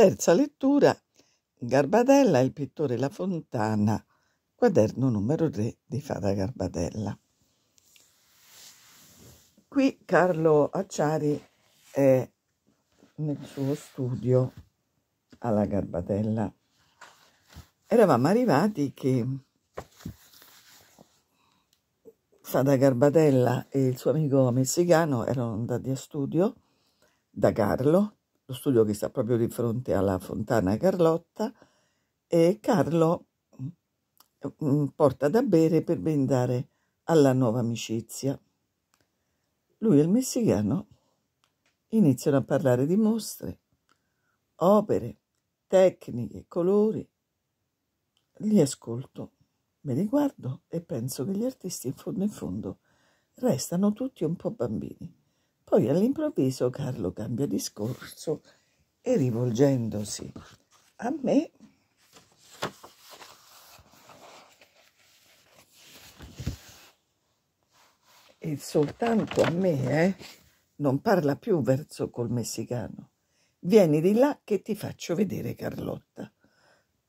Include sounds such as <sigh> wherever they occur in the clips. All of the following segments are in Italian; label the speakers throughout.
Speaker 1: Terza lettura, Garbadella, il pittore La Fontana, quaderno numero 3 di Fada Garbadella. Qui Carlo Acciari è nel suo studio alla Garbadella. Eravamo arrivati che Fada Garbadella e il suo amico messicano erano andati a studio da Carlo lo studio che sta proprio di fronte alla fontana Carlotta e Carlo mm, mm, porta da bere per vendare alla nuova amicizia. Lui e il messicano iniziano a parlare di mostre, opere, tecniche, colori. Li ascolto, me li guardo e penso che gli artisti in fondo in fondo restano tutti un po' bambini. Poi all'improvviso Carlo cambia discorso e rivolgendosi a me e soltanto a me, eh, non parla più verso col messicano. Vieni di là che ti faccio vedere Carlotta.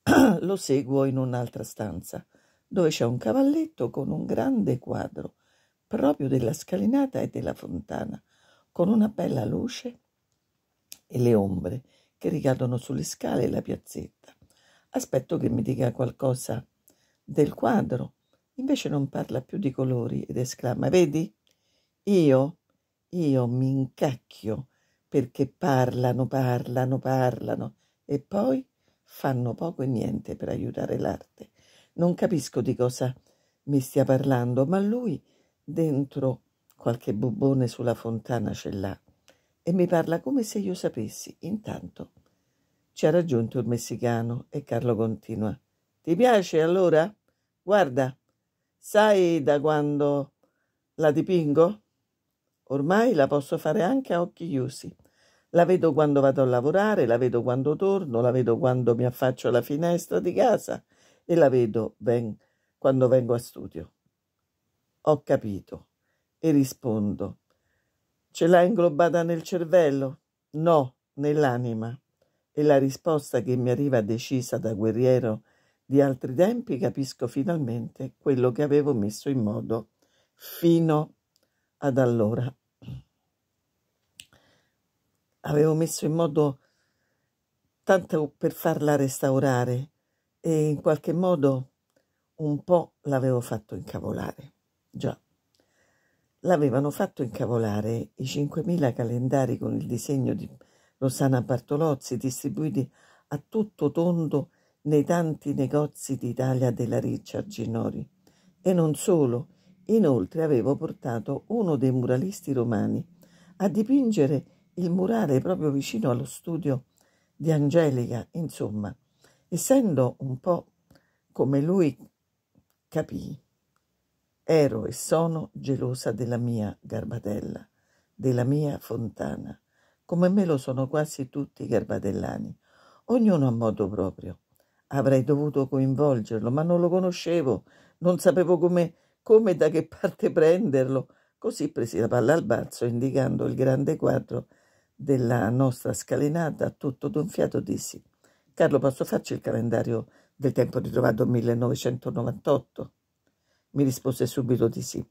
Speaker 1: <clears throat> Lo seguo in un'altra stanza dove c'è un cavalletto con un grande quadro proprio della scalinata e della fontana con una bella luce e le ombre che ricadono sulle scale e la piazzetta. Aspetto che mi dica qualcosa del quadro. Invece non parla più di colori ed esclama, vedi? Io, io mi incacchio perché parlano, parlano, parlano e poi fanno poco e niente per aiutare l'arte. Non capisco di cosa mi stia parlando, ma lui dentro Qualche bobone sulla fontana c'è là e mi parla come se io sapessi. Intanto ci ha raggiunto il messicano e Carlo continua. Ti piace allora? Guarda, sai da quando la dipingo? Ormai la posso fare anche a occhi chiusi. La vedo quando vado a lavorare, la vedo quando torno, la vedo quando mi affaccio alla finestra di casa e la vedo ben quando vengo a studio. Ho capito e rispondo. Ce l'ha inglobata nel cervello? No, nell'anima. E la risposta che mi arriva decisa da guerriero di altri tempi capisco finalmente quello che avevo messo in modo fino ad allora. Avevo messo in modo tanto per farla restaurare e in qualche modo un po' l'avevo fatto incavolare. Già l'avevano fatto incavolare i 5.000 calendari con il disegno di Rosana Bartolozzi distribuiti a tutto tondo nei tanti negozi d'Italia della riccia Ginori. E non solo, inoltre avevo portato uno dei muralisti romani a dipingere il murale proprio vicino allo studio di Angelica, insomma, essendo un po' come lui capì ero e sono gelosa della mia Garbadella, della mia Fontana, come me lo sono quasi tutti i garbadellani, ognuno a modo proprio. Avrei dovuto coinvolgerlo, ma non lo conoscevo, non sapevo come, come da che parte prenderlo. Così presi la palla al balzo, indicando il grande quadro della nostra scalinata, tutto d'un fiato dissi: Carlo, posso farci il calendario del tempo ritrovato 1998? Mi rispose subito di sì.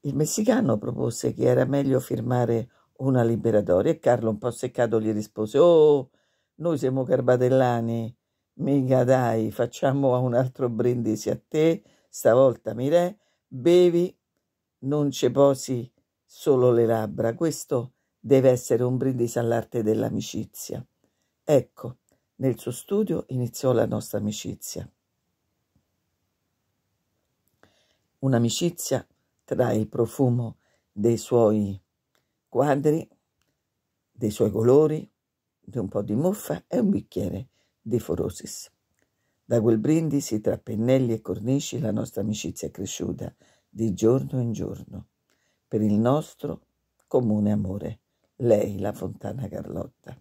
Speaker 1: Il messicano propose che era meglio firmare una liberatoria e Carlo un po' seccato gli rispose «Oh, noi siamo carbatellani, mica dai, facciamo un altro brindisi a te, stavolta mi re, bevi, non ci posi solo le labbra, questo deve essere un brindisi all'arte dell'amicizia». Ecco, nel suo studio iniziò la nostra amicizia. un'amicizia tra il profumo dei suoi quadri, dei suoi colori, di un po' di muffa e un bicchiere di forosis. Da quel brindisi tra pennelli e cornici la nostra amicizia è cresciuta di giorno in giorno per il nostro comune amore, lei la Fontana Carlotta.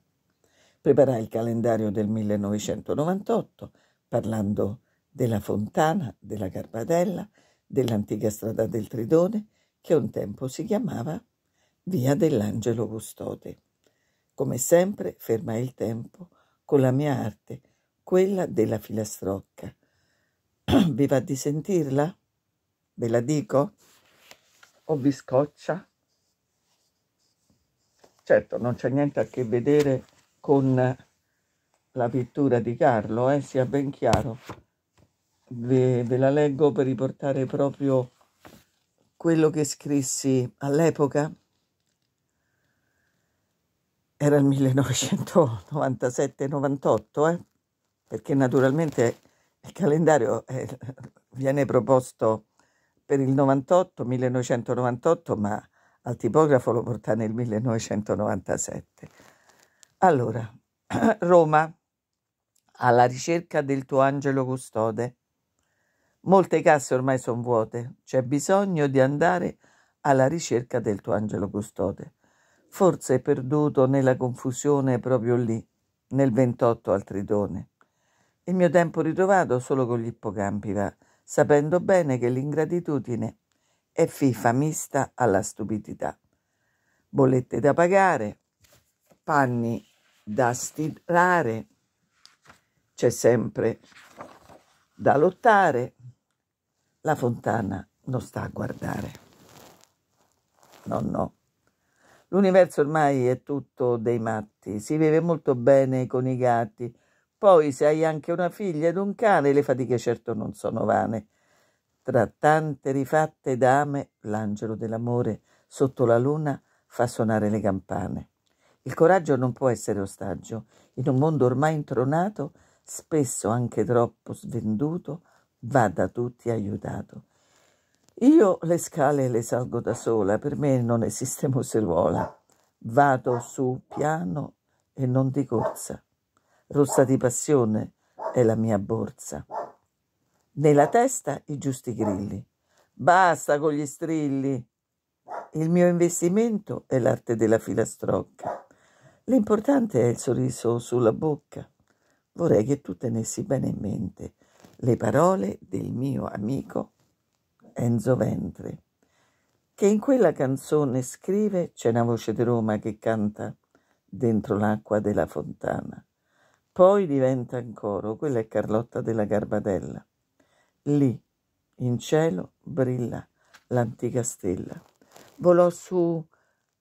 Speaker 1: Preparai il calendario del 1998 parlando della Fontana, della Carpatella, dell'antica strada del Tridone che un tempo si chiamava Via dell'Angelo Custode. Come sempre fermai il tempo con la mia arte, quella della filastrocca. <clears throat> Vi va di sentirla? Ve la dico? O oh, vi scoccia? Certo, non c'è niente a che vedere con la pittura di Carlo, eh, sia ben chiaro ve, ve la leggo per riportare proprio quello che scrissi all'epoca. Era il 1997-98, eh? perché naturalmente il calendario è, eh, viene proposto per il 98, 1998, ma al tipografo lo porta nel 1997. Allora, <clears throat> Roma, alla ricerca del tuo angelo custode. Molte casse ormai sono vuote, c'è bisogno di andare alla ricerca del tuo angelo custode. Forse è perduto nella confusione proprio lì, nel 28 al Tritone. Il mio tempo ritrovato solo con gli ippocampi va, sapendo bene che l'ingratitudine è fifa mista alla stupidità. Bollette da pagare, panni da stirare, c'è sempre da lottare la fontana non sta a guardare. No, no. L'universo ormai è tutto dei matti, si vive molto bene con i gatti. Poi, se hai anche una figlia ed un cane, le fatiche certo non sono vane. Tra tante rifatte dame, l'angelo dell'amore sotto la luna fa suonare le campane. Il coraggio non può essere ostaggio. In un mondo ormai intronato, spesso anche troppo svenduto, va da tutti aiutato. Io le scale le salgo da sola, per me non esiste museruola. Vado su piano e non di corsa. Rossa di passione è la mia borsa. Nella testa i giusti grilli. Basta con gli strilli. Il mio investimento è l'arte della filastrocca. L'importante è il sorriso sulla bocca. Vorrei che tu tenessi bene in mente le parole del mio amico Enzo Ventre, che in quella canzone scrive C'è una voce di Roma che canta dentro l'acqua della fontana. Poi diventa ancora, quella è Carlotta della Garbadella. Lì, in cielo, brilla l'antica stella. Volò su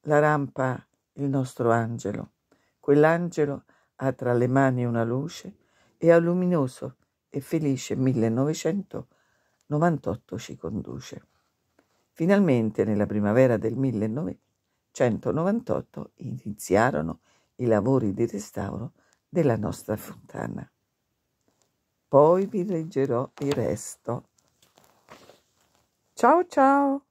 Speaker 1: la rampa il nostro angelo. Quell'angelo ha tra le mani una luce e ha luminoso e felice 1998 ci conduce. Finalmente nella primavera del 1998 iniziarono i lavori di restauro della nostra fontana. Poi vi leggerò il resto. Ciao ciao!